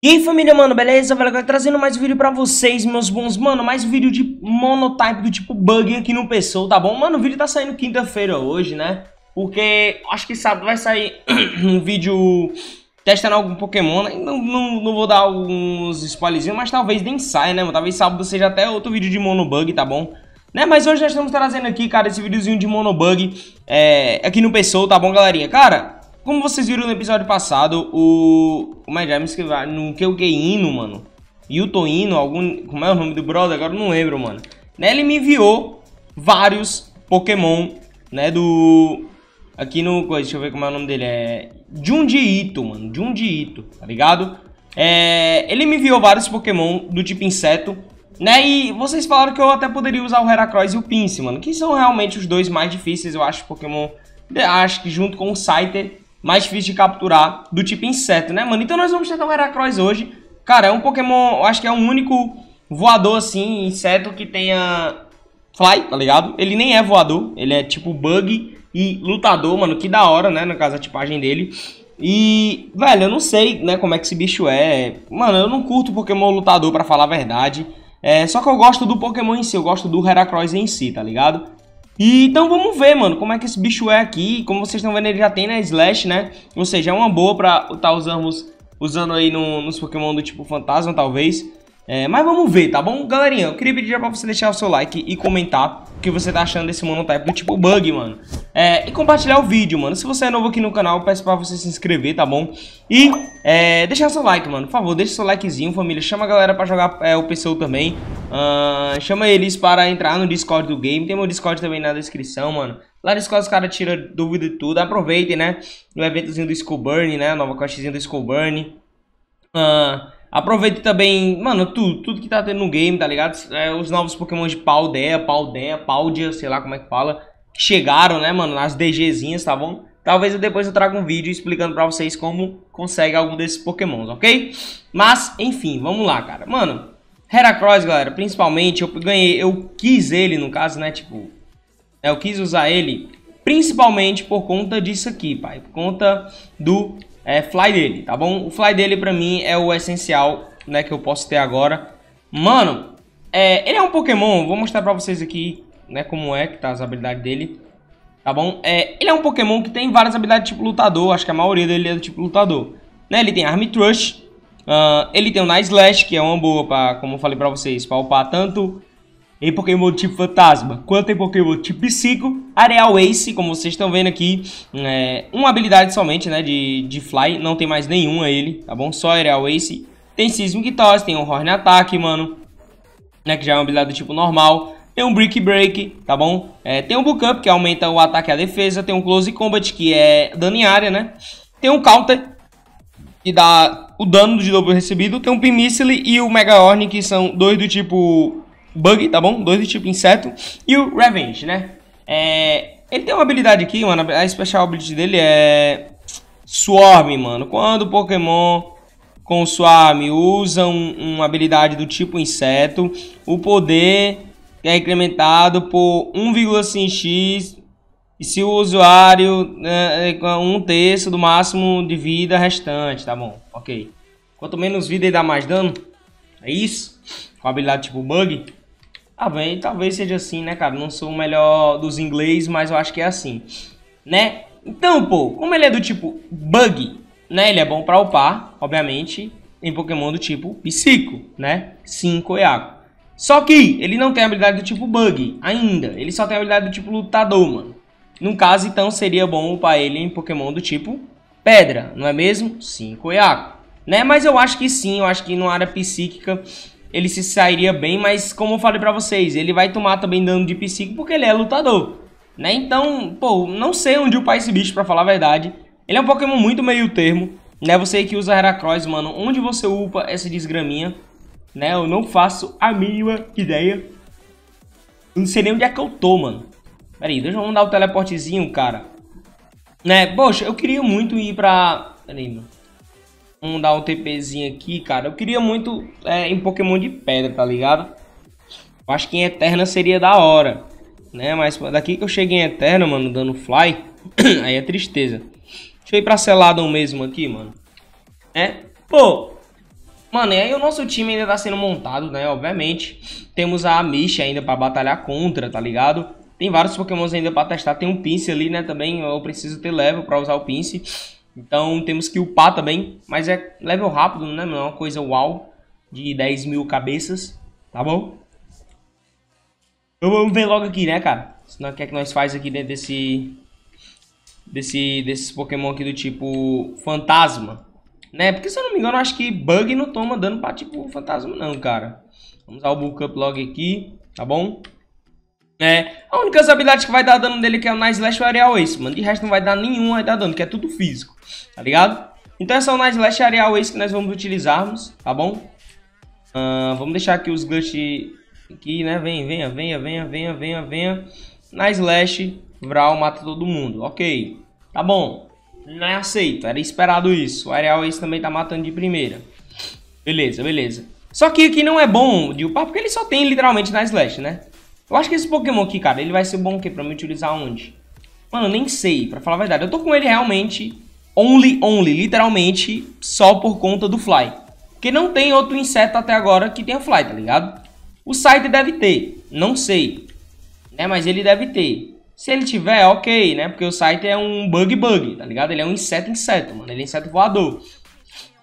E aí família, mano, beleza? Velho, trazendo mais um vídeo pra vocês, meus bons, mano, mais um vídeo de monotype do tipo bug aqui no PSOL, tá bom? Mano, o vídeo tá saindo quinta-feira hoje, né? Porque acho que sábado vai sair um vídeo testando algum Pokémon, né? Não, não, não vou dar alguns spoilers, mas talvez nem saia, né? Talvez sábado seja até outro vídeo de monobug, tá bom? Né? Mas hoje nós estamos trazendo aqui, cara, esse videozinho de monobug é, aqui no PSOL, tá bom, galerinha? Cara, como vocês viram no episódio passado, o, o Mad James que vai no Keukeino, mano, e o Toino, algum, como é o nome do brother, agora eu não lembro, mano. Né, ele me enviou vários Pokémon, né, do... Aqui no... Deixa eu ver como é o nome dele, é... Junji Ito, mano, Junji Ito, tá ligado? É, ele me enviou vários Pokémon do tipo inseto, né? E vocês falaram que eu até poderia usar o Heracross e o Pince, mano, que são realmente os dois mais difíceis, eu acho, Pokémon. Acho que junto com o Scyther mais difícil de capturar do tipo inseto, né, mano? Então nós vamos tentar o Heracross hoje. Cara, é um Pokémon, acho que é o um único voador, assim, inseto que tenha fly, tá ligado? Ele nem é voador, ele é tipo bug e lutador, mano, que da hora, né, no caso a tipagem dele. E, velho, eu não sei, né, como é que esse bicho é. Mano, eu não curto Pokémon lutador, pra falar a verdade. É, só que eu gosto do Pokémon em si, eu gosto do Heracross em si, tá ligado? E então vamos ver, mano, como é que esse bicho é aqui. Como vocês estão vendo, ele já tem na né, Slash, né? Ou seja, é uma boa pra tá usamos, usando aí no, nos Pokémon do tipo Fantasma, talvez. É, mas vamos ver, tá bom? Galerinha, eu queria pedir já pra você deixar o seu like e comentar o que você tá achando desse monotype do tipo bug, mano. É, e compartilhar o vídeo, mano. Se você é novo aqui no canal, peço pra você se inscrever, tá bom? E é, deixar seu like, mano. Por favor, deixa seu likezinho, família. Chama a galera pra jogar é, o PCU também. Uh, chama eles para entrar no Discord do game. Tem meu Discord também na descrição, mano. Lá no Discord os caras tiram dúvida e tudo. Aproveitem, né? No eventozinho do School Burn, né? nova questzinha do School Burn. Uh, ah, aproveite também, mano, tudo, tudo que tá tendo no game, tá ligado? É, os novos Pokémon de Paldeia, Paldeia, Paldia, sei lá como é que fala. Que chegaram, né, mano? Nas DGzinhas, tá bom? Talvez eu depois eu traga um vídeo explicando pra vocês como consegue algum desses Pokémons, ok? Mas, enfim, vamos lá, cara. Mano, Heracross, galera, principalmente, eu ganhei, eu quis ele, no caso, né, tipo, eu quis usar ele principalmente por conta disso aqui, pai, por conta do é, fly dele, tá bom? O fly dele, pra mim, é o essencial, né, que eu posso ter agora. Mano, é, ele é um Pokémon, vou mostrar pra vocês aqui, né, como é que tá as habilidades dele, tá bom? É, ele é um Pokémon que tem várias habilidades tipo lutador, acho que a maioria dele é do tipo lutador, né, ele tem Arm Trust, Uh, ele tem o Night Slash, que é uma boa, para como eu falei pra vocês, pra upar tanto em Pokémon tipo Fantasma, quanto em Pokémon tipo Psico, Areal Ace, como vocês estão vendo aqui, é, uma habilidade somente, né, de, de Fly, não tem mais nenhuma ele, tá bom? Só Areal Ace. Tem Seismic Toss, tem o um Horn Attack, mano, né, que já é uma habilidade do tipo normal. Tem um Brick Break, tá bom? É, tem um Book Up, que aumenta o ataque e a defesa. Tem um Close Combat, que é dano em área, né? Tem um Counter, que dá o dano de dobro recebido. Tem o Pimissile e o Mega Orn, que são dois do tipo Bug, tá bom? Dois do tipo Inseto. E o Revenge, né? É... Ele tem uma habilidade aqui, mano. A Special Ability dele é... Swarm, mano. Quando o Pokémon com Swarm usa um, uma habilidade do tipo Inseto, o poder é incrementado por 1,5x e se o usuário né, é, um terço do máximo de vida restante, tá bom? Ok. Quanto menos vida ele dá mais dano. É isso? Com habilidade tipo bug? Ah, bem, talvez seja assim, né, cara? Não sou o melhor dos inglês, mas eu acho que é assim, né? Então, pô, como ele é do tipo bug, né? Ele é bom pra upar, obviamente, em Pokémon do tipo psico, né? Sim, Iago. Só que ele não tem habilidade do tipo bug ainda. Ele só tem habilidade do tipo lutador, mano. No caso, então, seria bom upar ele em Pokémon do tipo Pedra, não é mesmo? Sim, Koyaku. Né? Mas eu acho que sim, eu acho que no área psíquica ele se sairia bem, mas como eu falei pra vocês, ele vai tomar também dano de psíquico porque ele é lutador. Né? Então, pô, não sei onde upar esse bicho, pra falar a verdade. Ele é um Pokémon muito meio termo, né? Você que usa Heracross, mano, onde você upa essa desgraminha? Né? Eu não faço a mínima ideia. Não sei nem onde é que eu tô, mano. Peraí, deixa eu dar o teleportezinho, cara. Né, poxa, eu queria muito ir pra... Peraí, mano. Vamos dar um TPzinho aqui, cara. Eu queria muito é, em Pokémon de pedra, tá ligado? Eu acho que em Eterna seria da hora. Né, mas daqui que eu cheguei em Eterna, mano, dando fly, aí é tristeza. Deixa eu ir pra Seladon mesmo aqui, mano. É, pô... Mano, e aí o nosso time ainda tá sendo montado, né? Obviamente. Temos a Amish ainda pra batalhar contra, tá ligado? Tem vários pokémons ainda para testar. Tem um Pince ali, né? Também eu preciso ter level para usar o Pince. Então temos que upar também. Mas é level rápido, né? Não é uma coisa uau de 10 mil cabeças. Tá bom? Então vamos ver logo aqui, né, cara? Senão o que é que nós faz aqui dentro desse... Desse, desses Pokémon aqui do tipo Fantasma, né? Porque se eu não me engano, acho que Bug não toma dano pra tipo Fantasma não, cara. Vamos ao o Up logo aqui, tá bom? né? A única habilidade que vai dar dano dele que é o Night Slash e o Ace, mano. De resto não vai dar nenhum, vai dar dano, que é tudo físico, tá ligado? Então é só o Night Slash e Ace é que nós vamos utilizarmos, tá bom? Uh, vamos deixar aqui os Gush aqui, né? Venha, venha, venha, venha, venha, venha, venha. Night Slash, Vral mata todo mundo, ok. Tá bom, não é aceito, era esperado isso. O Areal Ace é também tá matando de primeira. Beleza, beleza. Só que aqui não é bom de upar porque ele só tem literalmente na slash, né? Eu acho que esse Pokémon aqui, cara, ele vai ser bom o quê? Pra me utilizar onde? Mano, eu nem sei, pra falar a verdade. Eu tô com ele realmente, only, only, literalmente, só por conta do Fly. Porque não tem outro inseto até agora que tenha Fly, tá ligado? O site deve ter, não sei. Né, mas ele deve ter. Se ele tiver, ok, né? Porque o site é um bug-bug, tá ligado? Ele é um inseto-inseto, mano. Ele é inseto voador.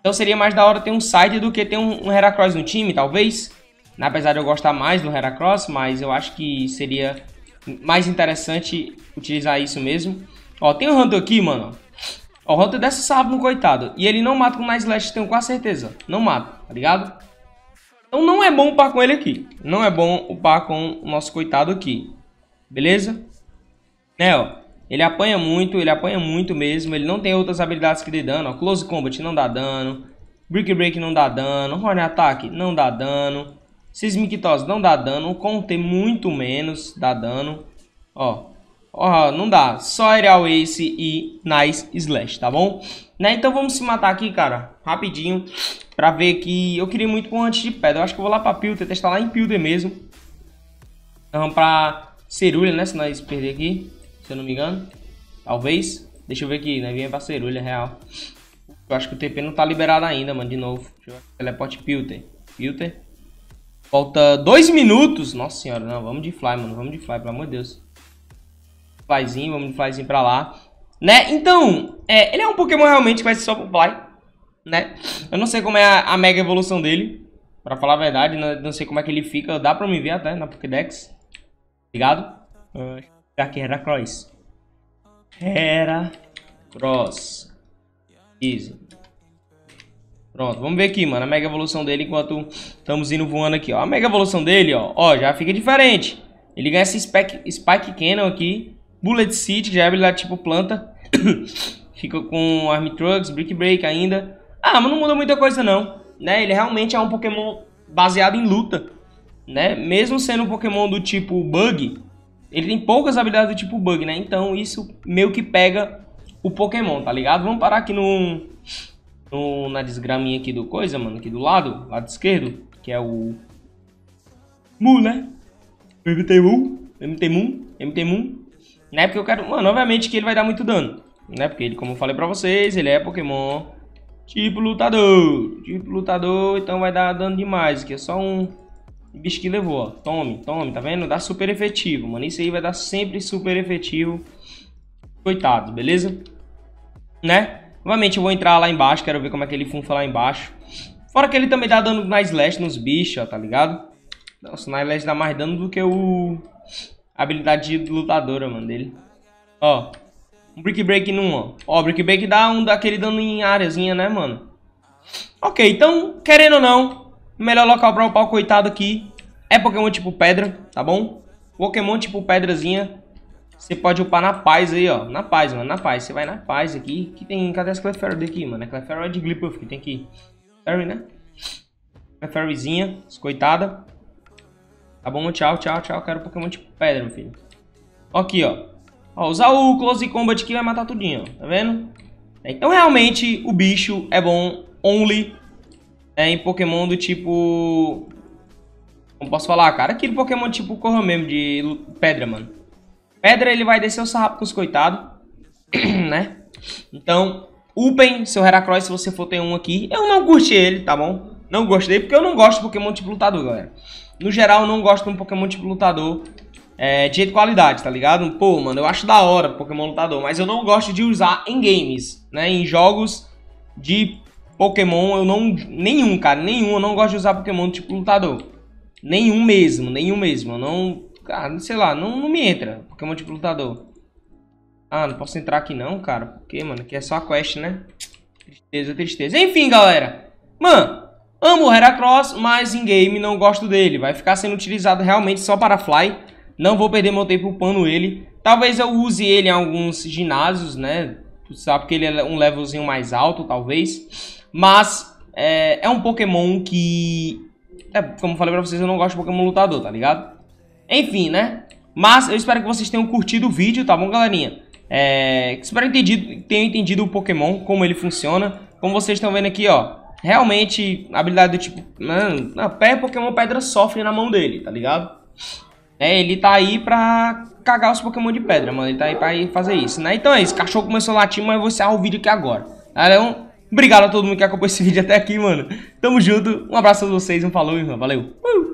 Então seria mais da hora ter um site do que ter um, um Heracross no time, talvez. Apesar de eu gostar mais do Heracross, mas eu acho que seria mais interessante utilizar isso mesmo. Ó, tem o um Hunter aqui, mano. Ó, o Hunter dessa sábado, coitado. E ele não mata com Nice Slash, tenho quase certeza. Não mata, tá ligado? Então não é bom upar com ele aqui. Não é bom upar com o nosso coitado aqui. Beleza? É, ó. Ele apanha muito, ele apanha muito mesmo. Ele não tem outras habilidades que dê dano. Ó. Close Combat não dá dano. Brick Break não dá dano. Horn Attack não dá dano. Sismictose não dá dano. Conter muito menos dá dano. Ó, ó não dá. Só Aerial Ace e Nice Slash, tá bom? Né? Então vamos se matar aqui, cara. Rapidinho. Pra ver que eu queria muito com antes de pedra. Eu acho que eu vou lá pra Pilter, testar lá em Pilter mesmo. Vamos então, pra Cerulha, né? Se nós perder aqui, se eu não me engano. Talvez. Deixa eu ver aqui, né? vinha pra Cerulha, real. Eu acho que o TP não tá liberado ainda, mano, de novo. Teleporte Pilter. Pilter. Falta dois minutos. Nossa senhora, não. Vamos de fly, mano. Vamos de fly, pelo amor de Deus. Flyzinho, vamos de flyzinho pra lá. Né? Então, é, ele é um Pokémon realmente que vai ser só pro fly. Né? Eu não sei como é a, a mega evolução dele. Pra falar a verdade, não, não, sei como é que ele fica. Dá pra me ver até na Pokédex. Ligado? É. Aqui, é Heracross. Heracross. Isso. Pronto, vamos ver aqui, mano, a mega evolução dele enquanto estamos indo voando aqui, ó. A mega evolução dele, ó, ó, já fica diferente. Ele ganha esse Spike, Spike Cannon aqui, Bullet city que já é habilidade tipo planta. fica com army Trucks, Brick Break ainda. Ah, mas não muda muita coisa não, né? Ele realmente é um Pokémon baseado em luta, né? Mesmo sendo um Pokémon do tipo Bug, ele tem poucas habilidades do tipo Bug, né? Então isso meio que pega o Pokémon, tá ligado? Vamos parar aqui no no, na desgraminha aqui do coisa, mano, aqui do lado, lado esquerdo, que é o Mu, né? mt Mu, mt Mu, mt Mu. né? Porque eu quero, mano, obviamente que ele vai dar muito dano, né? Porque ele, como eu falei pra vocês, ele é Pokémon tipo lutador, tipo lutador, então vai dar dano demais, que é só um bicho que levou, ó. Tome, tome, tá vendo? Dá super efetivo, mano, isso aí vai dar sempre super efetivo, coitado beleza? Né? Novamente eu vou entrar lá embaixo, quero ver como é que ele funfa lá embaixo Fora que ele também dá dano na slash nos bichos, ó, tá ligado? Nossa, na slash dá mais dano do que o... A habilidade de lutadora, mano, dele. Ó, um Brick Break num, ó. Ó, Brick Break dá um daquele dano em áreazinha, né, mano? Ok, então, querendo ou não, o melhor local pra upar o coitado aqui é Pokémon tipo pedra, tá bom? Pokémon tipo pedrazinha você pode upar na paz aí, ó. Na paz, mano. Na paz. Você vai na paz aqui. Que tem. Cadê as Clefairy daqui, mano? A é Clefairy é de Glipuff que tem aqui. Clefairy, né? Clefairyzinha. Coitada. Tá bom, tchau, tchau, tchau. Quero Pokémon de pedra, meu filho. Aqui, ó. Ó, usar o Close Combat aqui vai matar tudinho, ó. Tá vendo? É, então, realmente, o bicho é bom only é, em Pokémon do tipo... Como posso falar, cara? Aquele Pokémon tipo Corra mesmo, de pedra, mano. Pedra, ele vai descer o sarrafo com os coitados, né? Então, upem seu Heracross se você for ter um aqui. Eu não curti ele, tá bom? Não gostei, porque eu não gosto de Pokémon tipo lutador, galera. No geral, eu não gosto de um Pokémon tipo lutador é, de qualidade, tá ligado? Pô, mano, eu acho da hora Pokémon lutador, mas eu não gosto de usar em games, né? Em jogos de Pokémon, eu não... Nenhum, cara, nenhum. Eu não gosto de usar Pokémon tipo lutador. Nenhum mesmo, nenhum mesmo. Eu não Cara, ah, sei lá, não, não me entra, Pokémon tipo lutador. Ah, não posso entrar aqui não, cara. Por quê, mano? Que é só a quest, né? Tristeza, tristeza. Enfim, galera. Mano, amo o Heracross, mas em game não gosto dele. Vai ficar sendo utilizado realmente só para Fly. Não vou perder meu tempo upando ele. Talvez eu use ele em alguns ginásios, né? Tu sabe que ele é um levelzinho mais alto, talvez. Mas é, é um Pokémon que... É, como eu falei pra vocês, eu não gosto de Pokémon lutador, tá ligado? Enfim, né? Mas eu espero que vocês tenham curtido o vídeo, tá bom, galerinha? É, espero entendido, tenham entendido o Pokémon, como ele funciona. Como vocês estão vendo aqui, ó. Realmente, habilidade do tipo... Mano, pé Pokémon Pedra sofre na mão dele, tá ligado? É, ele tá aí pra cagar os Pokémon de pedra, mano. Ele tá aí pra fazer isso, né? Então é isso. Cachorro começou a latir, mas eu vou encerrar o vídeo aqui agora. Então, obrigado a todo mundo que acompanhou esse vídeo até aqui, mano. Tamo junto. Um abraço a todos vocês. Um falou, irmão. Valeu. Uh!